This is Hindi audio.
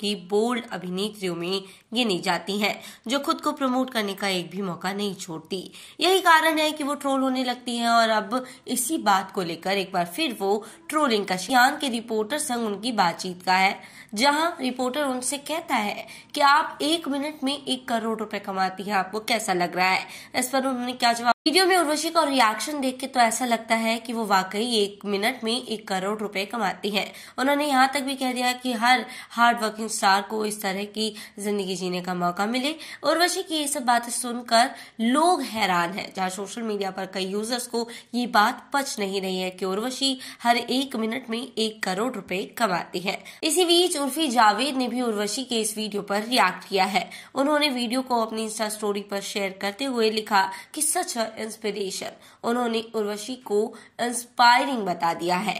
की बोल्ड अभिनेत्रियों में गिनी जाती हैं जो खुद को प्रमोट करने का एक भी मौका नहीं छोड़ती यही कारण है कि वो ट्रोल होने लगती हैं और अब इसी बात को लेकर एक बार फिर वो ट्रोलिंग का शियान के रिपोर्टर संग उनकी बातचीत का है जहां रिपोर्टर उनसे कहता है कि आप एक मिनट में एक करोड़ रुपए कमाती है आपको कैसा लग रहा है इस पर उन्होंने क्या जवाब वीडियो में उर्वशी का रिएक्शन देख के तो ऐसा लगता है कि वो वाकई एक मिनट में एक करोड़ रुपए कमाती है उन्होंने यहाँ तक भी कह दिया कि हर हार्ड वर्किंग स्टार को इस तरह की जिंदगी जीने का मौका मिले उर्वशी की ये सब बातें सुनकर लोग हैरान हैं जहाँ सोशल मीडिया पर कई यूजर्स को ये बात पच नहीं रही है कि उर्वशी हर एक मिनट में एक करोड़ रुपए कमाती है इसी बीच उर्फी जावेद ने भी उर्वशी के इस वीडियो पर रिएक्ट किया है उन्होंने वीडियो को अपनी इंस्टा स्टोरी पर शेयर करते हुए लिखा की सच इंस्पिरेशन उन्होंने उर्वशी को इंस्पायरिंग बता दिया है